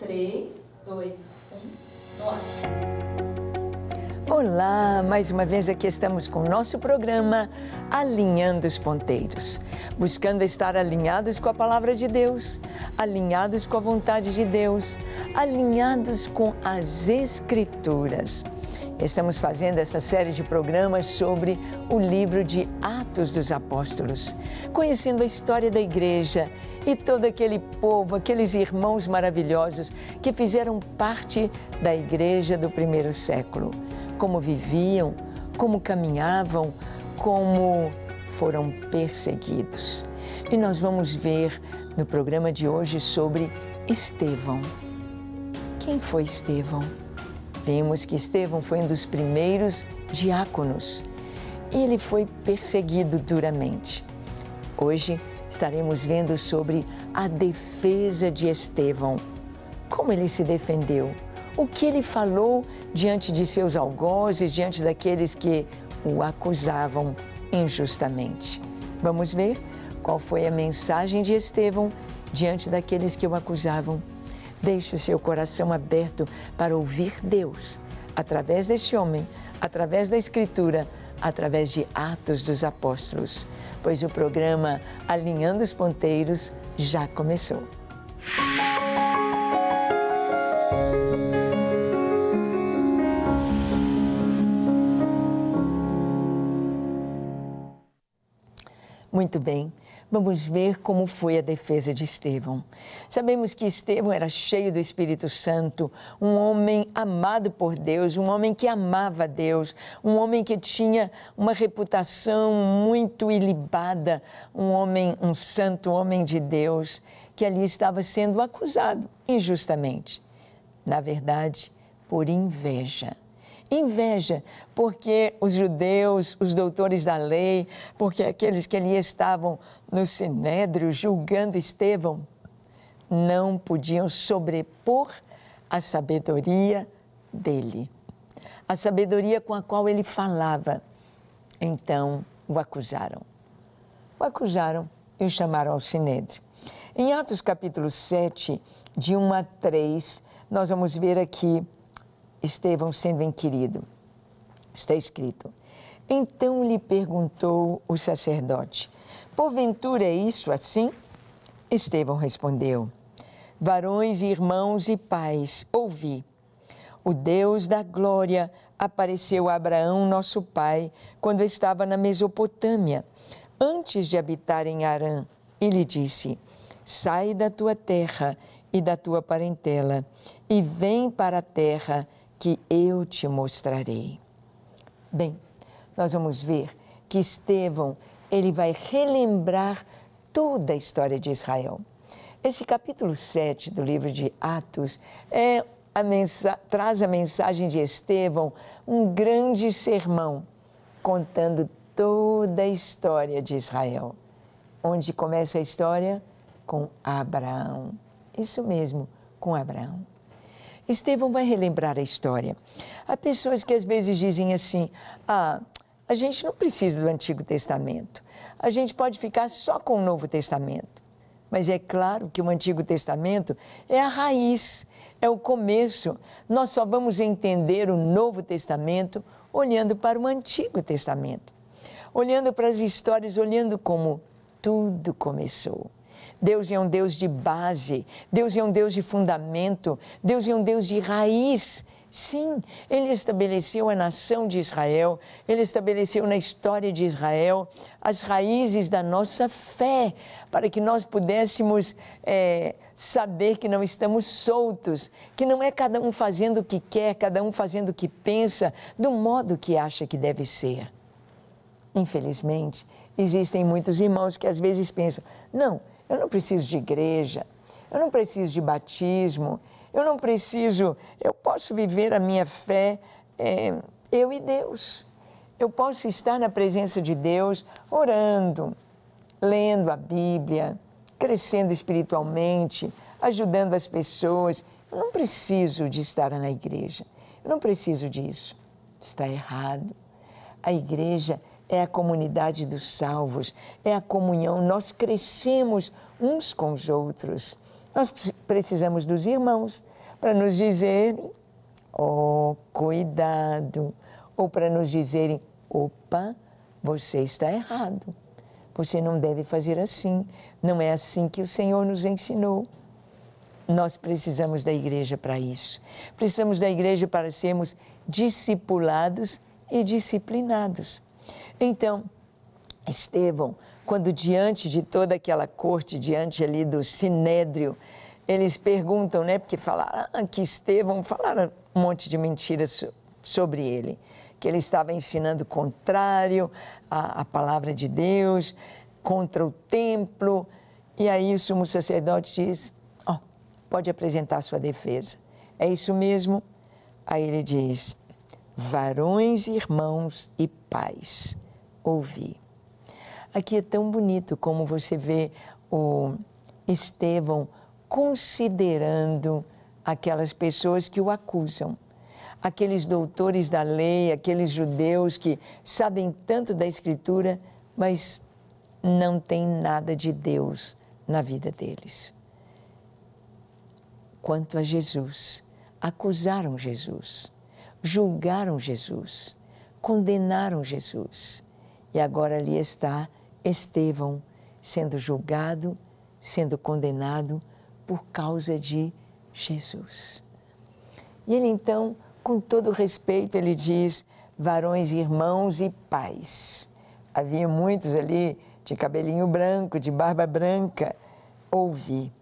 3, 2, 1, no ar. Olá, mais uma vez aqui estamos com o nosso programa Alinhando os Ponteiros, buscando estar alinhados com a palavra de Deus, alinhados com a vontade de Deus, alinhados com as Escrituras. Estamos fazendo essa série de programas sobre o livro de Atos dos Apóstolos, conhecendo a história da igreja e todo aquele povo, aqueles irmãos maravilhosos que fizeram parte da igreja do primeiro século. Como viviam, como caminhavam, como foram perseguidos. E nós vamos ver no programa de hoje sobre Estevão. Quem foi Estevão? vimos que Estevão foi um dos primeiros diáconos e ele foi perseguido duramente. Hoje estaremos vendo sobre a defesa de Estevão. Como ele se defendeu? O que ele falou diante de seus algozes, diante daqueles que o acusavam injustamente? Vamos ver qual foi a mensagem de Estevão diante daqueles que o acusavam injustamente Deixe o seu coração aberto para ouvir Deus através deste homem, através da Escritura, através de Atos dos Apóstolos, pois o programa Alinhando os Ponteiros já começou. Muito bem, vamos ver como foi a defesa de Estevão. Sabemos que Estevão era cheio do Espírito Santo, um homem amado por Deus, um homem que amava Deus, um homem que tinha uma reputação muito ilibada, um homem, um santo homem de Deus, que ali estava sendo acusado injustamente. Na verdade, por inveja inveja, porque os judeus, os doutores da lei, porque aqueles que ali estavam no sinédrio julgando Estevão, não podiam sobrepor a sabedoria dele, a sabedoria com a qual ele falava. Então o acusaram. O acusaram e o chamaram ao sinédrio. Em Atos capítulo 7, de 1 a 3, nós vamos ver aqui Estevão sendo inquirido. Está escrito. Então lhe perguntou o sacerdote: Porventura é isso assim? Estevão respondeu: Varões, irmãos e pais, ouvi. O Deus da glória apareceu a Abraão, nosso pai, quando estava na Mesopotâmia, antes de habitar em Arã, e lhe disse: Sai da tua terra e da tua parentela e vem para a terra que eu te mostrarei. Bem, nós vamos ver que Estevão, ele vai relembrar toda a história de Israel. Esse capítulo 7 do livro de Atos é a traz a mensagem de Estevão, um grande sermão, contando toda a história de Israel. Onde começa a história? Com Abraão. Isso mesmo, com Abraão. Estevão vai relembrar a história. Há pessoas que às vezes dizem assim: ah, a gente não precisa do Antigo Testamento, a gente pode ficar só com o Novo Testamento. Mas é claro que o Antigo Testamento é a raiz, é o começo. Nós só vamos entender o Novo Testamento olhando para o Antigo Testamento, olhando para as histórias, olhando como tudo começou. Deus é um Deus de base, Deus é um Deus de fundamento, Deus é um Deus de raiz. Sim, ele estabeleceu a nação de Israel, ele estabeleceu na história de Israel as raízes da nossa fé, para que nós pudéssemos é, saber que não estamos soltos, que não é cada um fazendo o que quer, cada um fazendo o que pensa, do modo que acha que deve ser. Infelizmente, existem muitos irmãos que às vezes pensam: não, eu não preciso de igreja, eu não preciso de batismo, eu não preciso, eu posso viver a minha fé, é, eu e Deus. Eu posso estar na presença de Deus orando, lendo a Bíblia, crescendo espiritualmente, ajudando as pessoas. Eu não preciso de estar na igreja, eu não preciso disso. Está errado. A igreja é a comunidade dos salvos, é a comunhão. Nós crescemos uns com os outros. Nós precisamos dos irmãos para nos dizerem, oh, cuidado, ou para nos dizerem, opa, você está errado. Você não deve fazer assim. Não é assim que o Senhor nos ensinou. Nós precisamos da igreja para isso. Precisamos da igreja para sermos discipulados e disciplinados. Então, Estevão, quando diante de toda aquela corte, diante ali do sinédrio, eles perguntam, né? Porque falaram ah, que Estevão, falaram um monte de mentiras sobre ele, que ele estava ensinando contrário à, à palavra de Deus, contra o templo. E aí o sumo sacerdote diz: Ó, oh, pode apresentar sua defesa. É isso mesmo? Aí ele diz: Varões, irmãos e pais ouvir. Aqui é tão bonito como você vê o Estevão considerando aquelas pessoas que o acusam. Aqueles doutores da lei, aqueles judeus que sabem tanto da Escritura, mas não tem nada de Deus na vida deles. Quanto a Jesus, acusaram Jesus, julgaram Jesus, condenaram Jesus. E agora ali está Estevão sendo julgado, sendo condenado por causa de Jesus. E ele então, com todo respeito, ele diz: varões, irmãos e pais. Havia muitos ali de cabelinho branco, de barba branca, ouvi.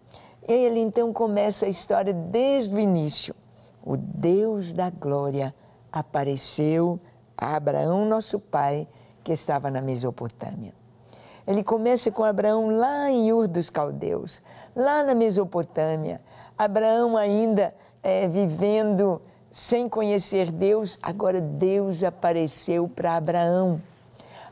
E ele então começa a história desde o início. O Deus da glória apareceu a Abraão, nosso pai, que estava na Mesopotâmia. Ele começa com Abraão lá em Ur dos Caldeus, lá na Mesopotâmia. Abraão ainda é, vivendo sem conhecer Deus, agora Deus apareceu para Abraão.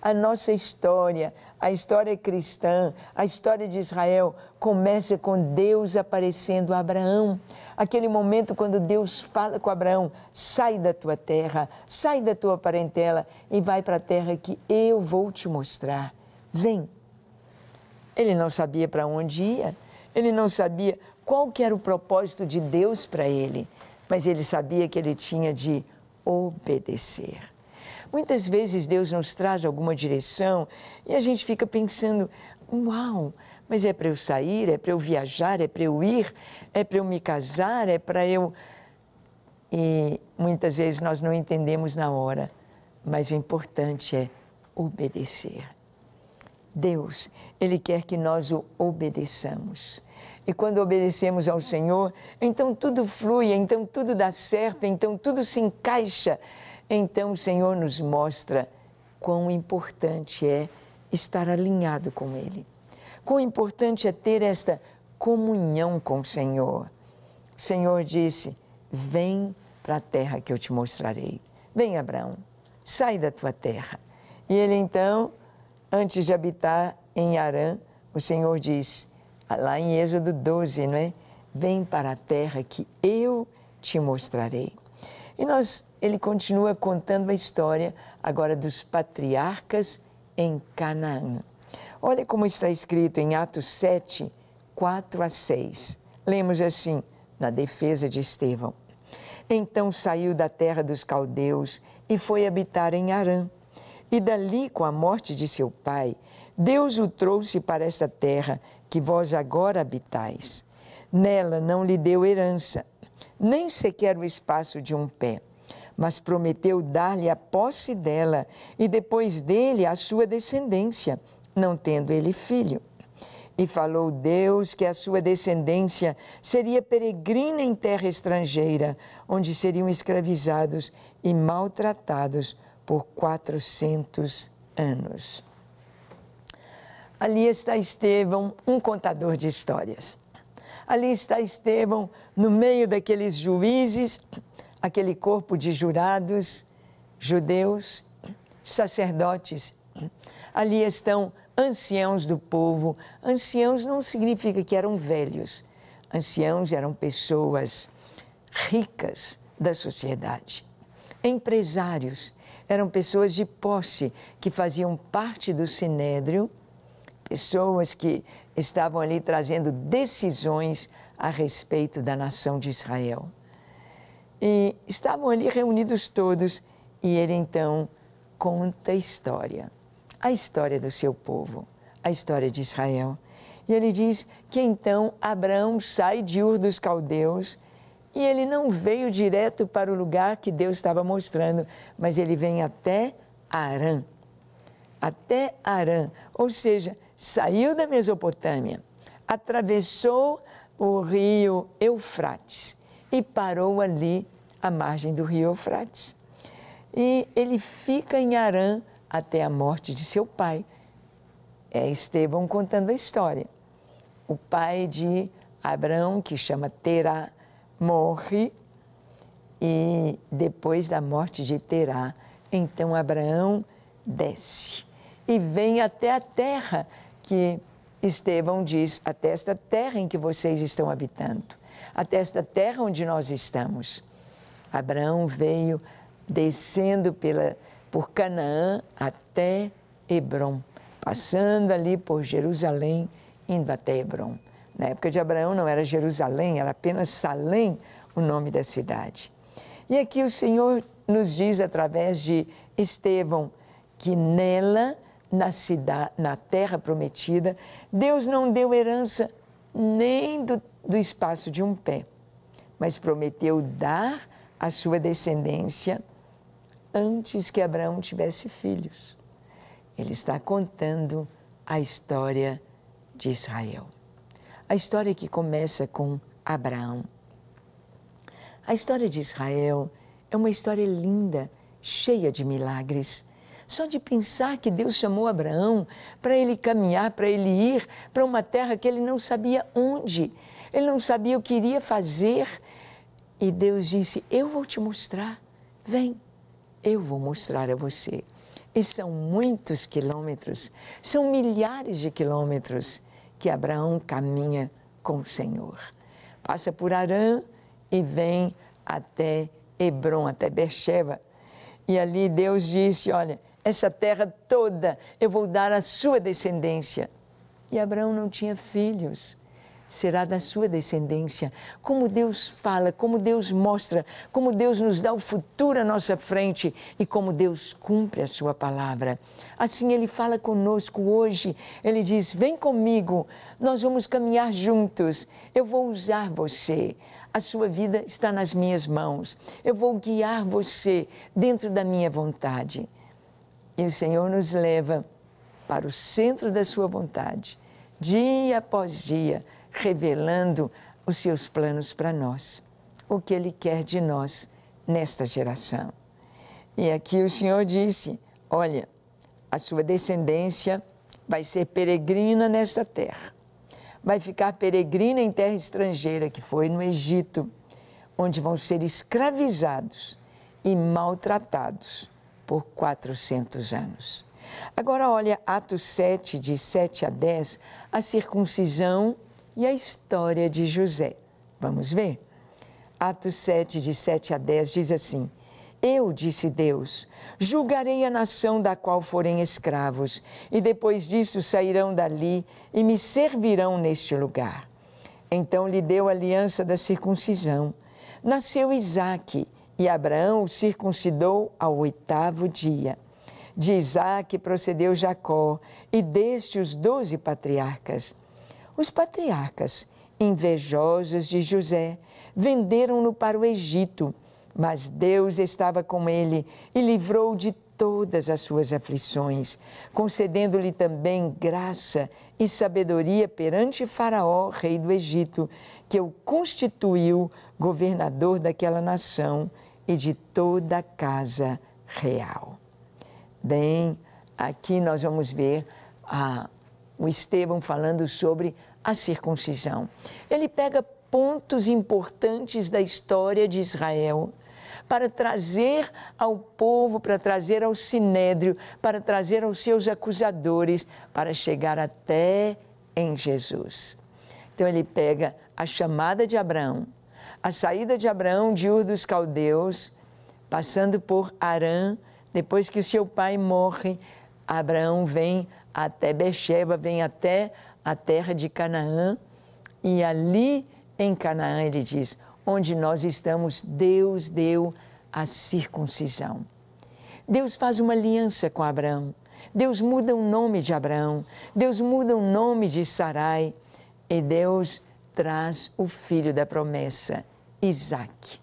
A nossa história, a história é cristã, a história de Israel, começa com Deus aparecendo a Abraão. Aquele momento quando Deus fala com Abraão: sai da tua terra, sai da tua parentela e vai para a terra que eu vou te mostrar. Vem. Ele não sabia para onde ia, ele não sabia qual que era o propósito de Deus para ele, mas ele sabia que ele tinha de obedecer. Muitas vezes Deus nos traz alguma direção e a gente fica pensando: uau, mas é para eu sair, é para eu viajar, é para eu ir, é para eu me casar, é para eu. E muitas vezes nós não entendemos na hora, mas o importante é obedecer. Deus, Ele quer que nós o obedeçamos. E quando obedecemos ao Senhor, então tudo flui, então tudo dá certo, então tudo se encaixa então, o Senhor nos mostra quão importante é estar alinhado com Ele, quão importante é ter esta comunhão com o Senhor. O Senhor disse: Vem para a terra que eu te mostrarei. Vem, Abraão, sai da tua terra. E ele então, antes de habitar em Arã, o Senhor diz, lá em Êxodo 12, não é? Vem para a terra que eu te mostrarei. E nós, ele continua contando a história agora dos patriarcas em Canaã. Olha como está escrito em Atos 7, 4 a 6. Lemos assim, na defesa de Estevão. Então saiu da terra dos caldeus e foi habitar em Arã. E dali, com a morte de seu pai, Deus o trouxe para esta terra que vós agora habitais. Nela não lhe deu herança nem sequer o espaço de um pé. Mas prometeu dar-lhe a posse dela e depois dele a sua descendência, não tendo ele filho. E falou Deus que a sua descendência seria peregrina em terra estrangeira, onde seriam escravizados e maltratados por quatrocentos anos. Ali está Estevão, um contador de histórias. Ali está Estevão, no meio daqueles juízes, aquele corpo de jurados, judeus, sacerdotes. Ali estão anciãos do povo. Anciãos não significa que eram velhos. Anciãos eram pessoas ricas da sociedade. Empresários eram pessoas de posse que faziam parte do sinédrio, pessoas que estavam ali trazendo decisões a respeito da nação de Israel. E estavam ali reunidos todos e ele então conta a história, a história do seu povo, a história de Israel. E ele diz que então Abraão sai de Ur dos Caldeus e ele não veio direto para o lugar que Deus estava mostrando, mas ele vem até Arã até Arã, ou seja, saiu da Mesopotâmia, atravessou o rio Eufrates e parou ali à margem do rio Eufrates. E ele fica em Arã até a morte de seu pai. É Estevão contando a história. O pai de Abraão, que chama Terá, morre e depois da morte de Terá, então Abraão desce e vem até a terra que Estevão diz, até esta terra em que vocês estão habitando, até esta terra onde nós estamos. Abraão veio descendo pela, por Canaã até Hebron, passando ali por Jerusalém, indo até Hebron. Na época de Abraão não era Jerusalém, era apenas Salém o nome da cidade. E aqui o Senhor nos diz através de Estevão que nela na cidade, na terra prometida, Deus não deu herança nem do, do espaço de um pé, mas prometeu dar à sua descendência antes que Abraão tivesse filhos. Ele está contando a história de Israel. A história que começa com Abraão. A história de Israel é uma história linda, cheia de milagres só de pensar que Deus chamou Abraão para ele caminhar, para ele ir para uma terra que ele não sabia onde, ele não sabia o que iria fazer. E Deus disse: Eu vou te mostrar, vem, eu vou mostrar a você. E são muitos quilômetros, são milhares de quilômetros que Abraão caminha com o Senhor. Passa por Arã e vem até Hebron, até Beersheba. E ali Deus disse: Olha, essa terra toda eu vou dar à sua descendência. E Abraão não tinha filhos. Será da sua descendência. Como Deus fala, como Deus mostra, como Deus nos dá o futuro à nossa frente e como Deus cumpre a sua palavra. Assim ele fala conosco hoje. Ele diz: Vem comigo, nós vamos caminhar juntos. Eu vou usar você a sua vida está nas minhas mãos. Eu vou guiar você dentro da minha vontade. E o Senhor nos leva para o centro da Sua vontade, dia após dia, revelando os seus planos para nós, o que Ele quer de nós nesta geração. E aqui o Senhor disse: Olha, a sua descendência vai ser peregrina nesta terra, vai ficar peregrina em terra estrangeira, que foi no Egito, onde vão ser escravizados e maltratados por 400 anos. Agora olha Atos 7, de 7 a 10, a circuncisão e a história de José. Vamos ver? Atos 7, de 7 a 10 diz assim: Eu, disse Deus, julgarei a nação da qual forem escravos, e depois disso sairão dali e me servirão neste lugar. Então lhe deu a aliança da circuncisão. Nasceu Isaque e Abraão o circuncidou ao oitavo dia. De Isaac procedeu Jacó, e deste os doze patriarcas. Os patriarcas, invejosos de José, venderam-no para o Egito, mas Deus estava com ele e livrou de todas as suas aflições, concedendo-lhe também graça e sabedoria perante Faraó, rei do Egito, que o constituiu governador daquela nação e de toda a casa real. Bem, aqui nós vamos ver a, o Estevão falando sobre a circuncisão. Ele pega pontos importantes da história de Israel para trazer ao povo, para trazer ao sinédrio, para trazer aos seus acusadores, para chegar até em Jesus. Então ele pega a chamada de Abraão, a saída de Abraão de Ur dos Caldeus, passando por Arã, depois que seu pai morre, Abraão vem até Becheba, vem até a terra de Canaã, e ali em Canaã ele diz: onde nós estamos, Deus deu a circuncisão. Deus faz uma aliança com Abraão. Deus muda o nome de Abraão. Deus muda o nome de Sarai. E Deus traz o filho da promessa, Isaac.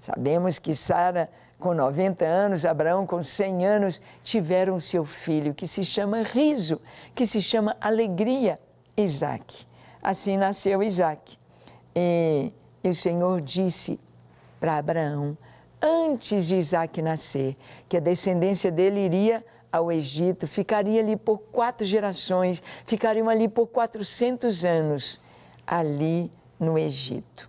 Sabemos que Sara, com 90 anos, Abraão, com 100 anos, tiveram seu filho, que se chama riso, que se chama alegria, Isaac. Assim nasceu Isaac. E, e o Senhor disse para Abraão, antes de Isaac nascer, que a descendência dele iria ao Egito, ficaria ali por quatro gerações, ficariam ali por 400 anos ali no Egito.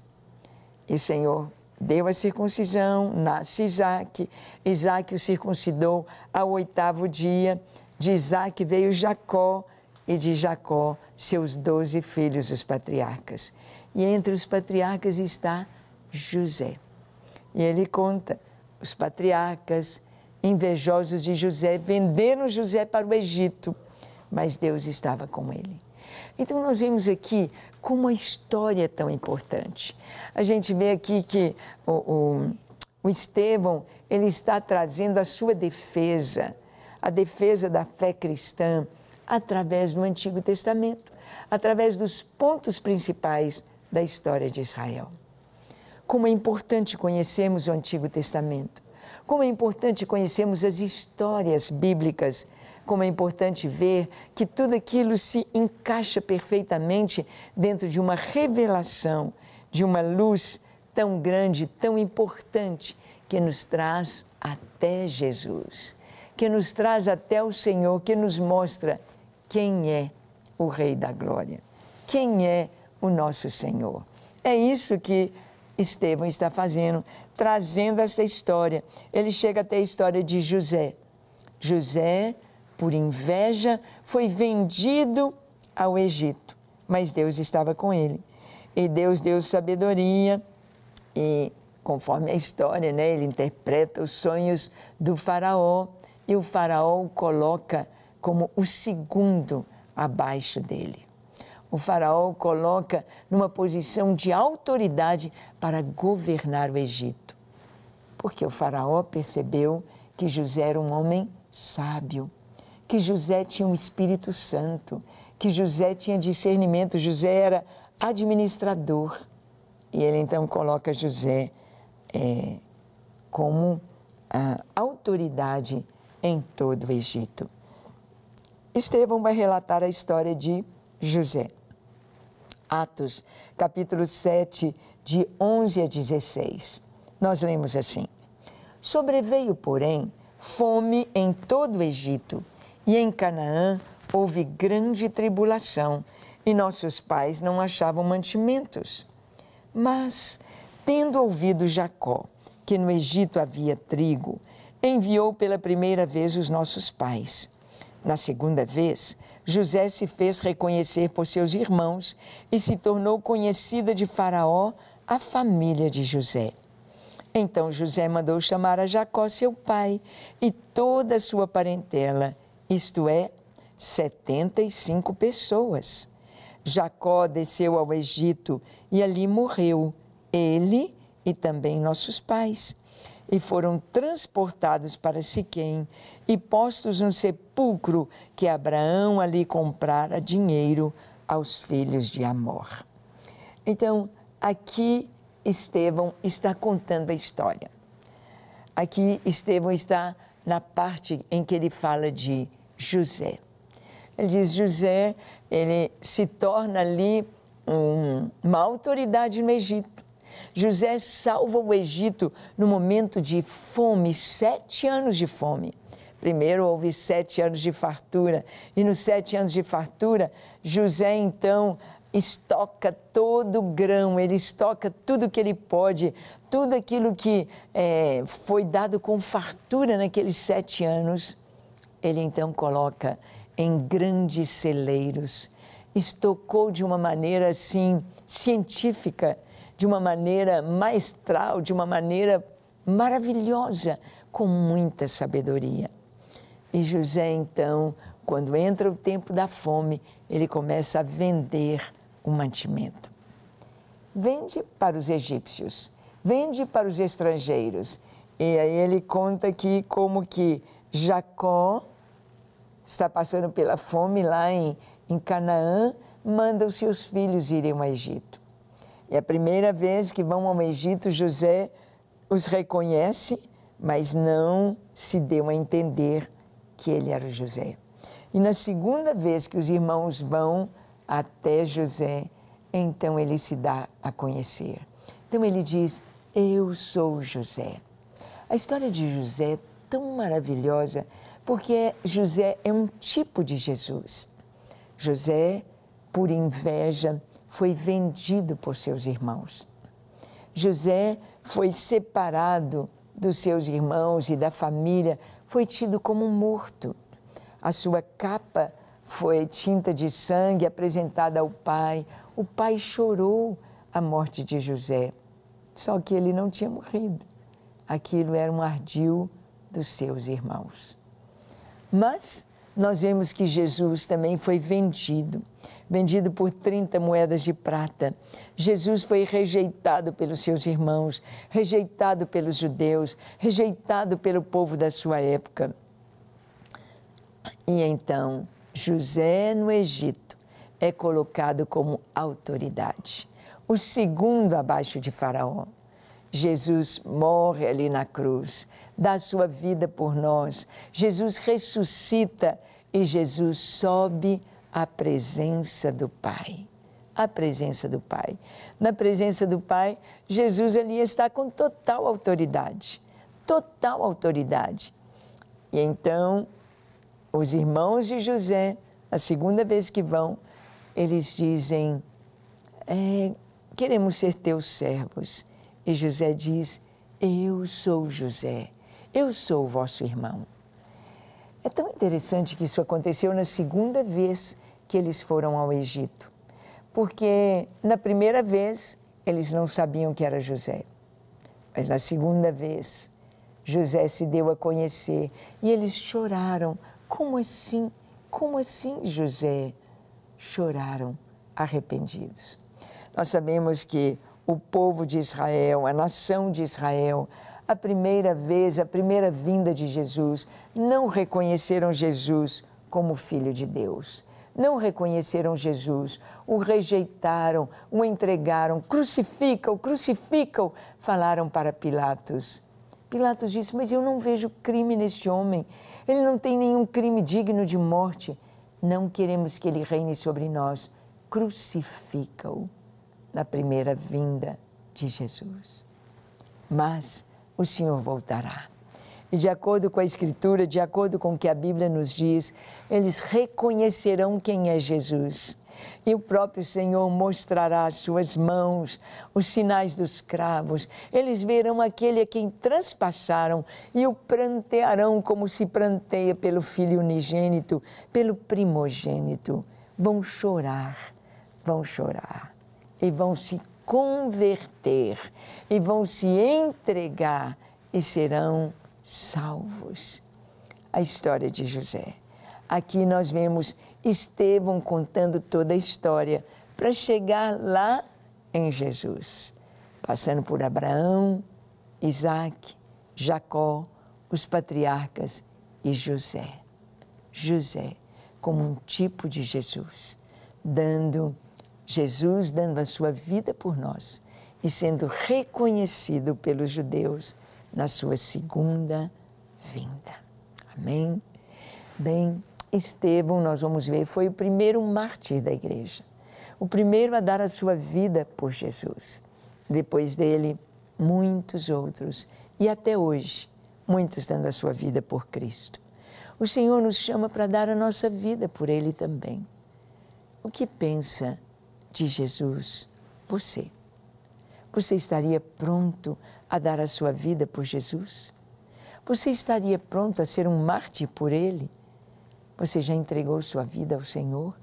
E o Senhor deu a circuncisão, nasce Isaac. Isaac o circuncidou ao oitavo dia. De Isaac veio Jacó e de Jacó seus doze filhos, os patriarcas. E entre os patriarcas está José. E ele conta: os patriarcas, invejosos de José, venderam José para o Egito, mas Deus estava com ele. Então, nós vimos aqui com uma história tão importante. A gente vê aqui que o, o, o Estevão ele está trazendo a sua defesa, a defesa da fé cristã, através do Antigo Testamento, através dos pontos principais da história de Israel. Como é importante conhecermos o Antigo Testamento, como é importante conhecermos as histórias bíblicas como é importante ver que tudo aquilo se encaixa perfeitamente dentro de uma revelação, de uma luz tão grande, tão importante, que nos traz até Jesus, que nos traz até o Senhor, que nos mostra quem é o Rei da Glória, quem é o nosso Senhor. É isso que Estevão está fazendo, trazendo essa história. Ele chega até a história de José. José por inveja, foi vendido ao Egito. Mas Deus estava com ele. E Deus deu sabedoria e conforme a história, né, ele interpreta os sonhos do faraó e o faraó o coloca como o segundo abaixo dele. O faraó o coloca numa posição de autoridade para governar o Egito. Porque o faraó percebeu que José era um homem sábio, que José tinha um Espírito Santo, que José tinha discernimento, José era administrador. E ele então coloca José é, como a autoridade em todo o Egito. Estevão vai relatar a história de José. Atos, capítulo 7, de 11 a 16. Nós lemos assim: Sobreveio, porém, fome em todo o Egito e em Canaã houve grande tribulação, e nossos pais não achavam mantimentos. Mas, tendo ouvido Jacó que no Egito havia trigo, enviou pela primeira vez os nossos pais. Na segunda vez, José se fez reconhecer por seus irmãos e se tornou conhecida de Faraó, a família de José. Então José mandou chamar a Jacó, seu pai, e toda a sua parentela, isto é, 75 pessoas. Jacó desceu ao Egito e ali morreu, ele e também nossos pais. E foram transportados para Siquém e postos num sepulcro que Abraão ali comprara dinheiro aos filhos de Amor. Então, aqui Estevão está contando a história. Aqui Estevão está na parte em que ele fala de José. Ele diz: José, ele se torna ali um, uma autoridade no Egito. José salva o Egito no momento de fome, sete anos de fome. Primeiro houve sete anos de fartura, e nos sete anos de fartura, José então estoca todo o grão, ele estoca tudo que ele pode, tudo aquilo que é, foi dado com fartura naqueles sete anos. Ele então coloca em grandes celeiros, estocou de uma maneira assim científica, de uma maneira maestral, de uma maneira maravilhosa, com muita sabedoria. E José então, quando entra o tempo da fome, ele começa a vender o mantimento. Vende para os egípcios, vende para os estrangeiros. E aí ele conta que como que Jacó está passando pela fome lá em, em Canaã, os seus filhos irem ao Egito. É a primeira vez que vão ao Egito, José os reconhece, mas não se deu a entender que ele era José. E na segunda vez que os irmãos vão até José, então ele se dá a conhecer. Então ele diz: Eu sou José. A história de José tão maravilhosa, porque José é um tipo de Jesus. José, por inveja, foi vendido por seus irmãos. José foi separado dos seus irmãos e da família, foi tido como morto. A sua capa foi tinta de sangue apresentada ao pai. O pai chorou a morte de José, só que ele não tinha morrido. Aquilo era um ardil dos seus irmãos. Mas nós vemos que Jesus também foi vendido, vendido por 30 moedas de prata. Jesus foi rejeitado pelos seus irmãos, rejeitado pelos judeus, rejeitado pelo povo da sua época. E então, José no Egito é colocado como autoridade, o segundo abaixo de Faraó. Jesus morre ali na cruz, dá sua vida por nós, Jesus ressuscita e Jesus sobe à presença do Pai. À presença do Pai. Na presença do Pai, Jesus ali está com total autoridade. Total autoridade. E então, os irmãos de José, a segunda vez que vão, eles dizem: é, Queremos ser teus servos. E José diz: Eu sou José, eu sou o vosso irmão. É tão interessante que isso aconteceu na segunda vez que eles foram ao Egito, porque na primeira vez eles não sabiam que era José, mas na segunda vez José se deu a conhecer e eles choraram. Como assim? Como assim, José? Choraram arrependidos. Nós sabemos que o povo de Israel, a nação de Israel, a primeira vez, a primeira vinda de Jesus, não reconheceram Jesus como Filho de Deus. Não reconheceram Jesus, o rejeitaram, o entregaram, crucificam, crucificam, falaram para Pilatos. Pilatos disse: Mas eu não vejo crime neste homem, ele não tem nenhum crime digno de morte. Não queremos que ele reine sobre nós. Crucifica-o. Na primeira vinda de Jesus. Mas o Senhor voltará. E de acordo com a Escritura, de acordo com o que a Bíblia nos diz, eles reconhecerão quem é Jesus. E o próprio Senhor mostrará as suas mãos, os sinais dos cravos. Eles verão aquele a quem transpassaram e o prantearão como se pranteia pelo filho unigênito, pelo primogênito. Vão chorar, vão chorar e vão se converter e vão se entregar e serão salvos. A história de José. Aqui nós vemos Estevão contando toda a história para chegar lá em Jesus, passando por Abraão, Isaac, Jacó, os patriarcas e José. José, como um tipo de Jesus, dando Jesus dando a sua vida por nós e sendo reconhecido pelos judeus na sua segunda vinda. Amém? Bem, Estevão, nós vamos ver, foi o primeiro mártir da igreja, o primeiro a dar a sua vida por Jesus. Depois dele, muitos outros, e até hoje, muitos dando a sua vida por Cristo. O Senhor nos chama para dar a nossa vida por Ele também. O que pensa de Jesus, você. Você estaria pronto a dar a sua vida por Jesus? Você estaria pronto a ser um mártir por Ele? Você já entregou sua vida ao Senhor?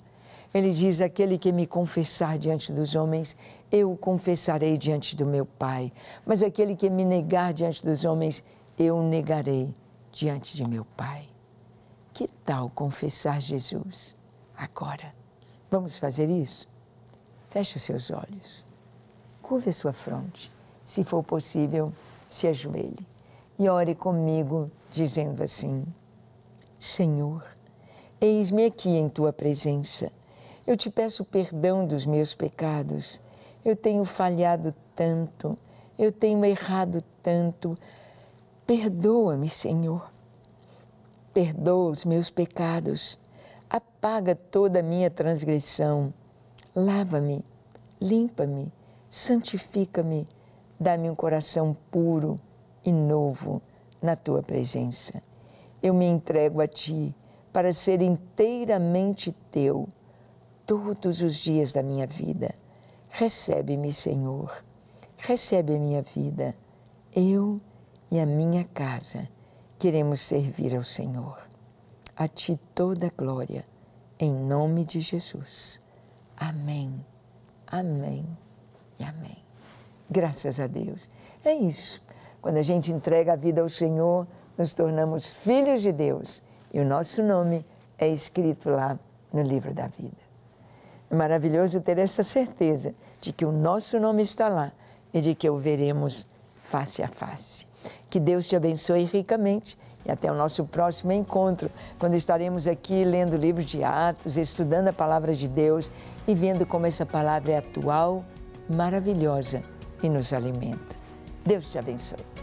Ele diz: Aquele que me confessar diante dos homens, eu o confessarei diante do meu Pai. Mas aquele que me negar diante dos homens, eu negarei diante de meu Pai. Que tal confessar Jesus agora? Vamos fazer isso? Feche seus olhos. Curve a sua fronte. Se for possível, se ajoelhe e ore comigo, dizendo assim: Senhor, eis-me aqui em tua presença. Eu te peço perdão dos meus pecados. Eu tenho falhado tanto. Eu tenho errado tanto. Perdoa-me, Senhor. Perdoa os meus pecados. Apaga toda a minha transgressão Lava-me, limpa-me, santifica-me, dá-me um coração puro e novo na tua presença. Eu me entrego a ti para ser inteiramente teu todos os dias da minha vida. Recebe-me, Senhor, recebe a minha vida. Eu e a minha casa queremos servir ao Senhor. A ti toda glória, em nome de Jesus. Amém, amém e amém. Graças a Deus. É isso. Quando a gente entrega a vida ao Senhor, nos tornamos filhos de Deus e o nosso nome é escrito lá no livro da vida. É maravilhoso ter essa certeza de que o nosso nome está lá e de que o veremos face a face. Que Deus te abençoe ricamente e até o nosso próximo encontro, quando estaremos aqui lendo livros de Atos, estudando a palavra de Deus e vendo como essa palavra é atual, maravilhosa e nos alimenta. Deus te abençoe.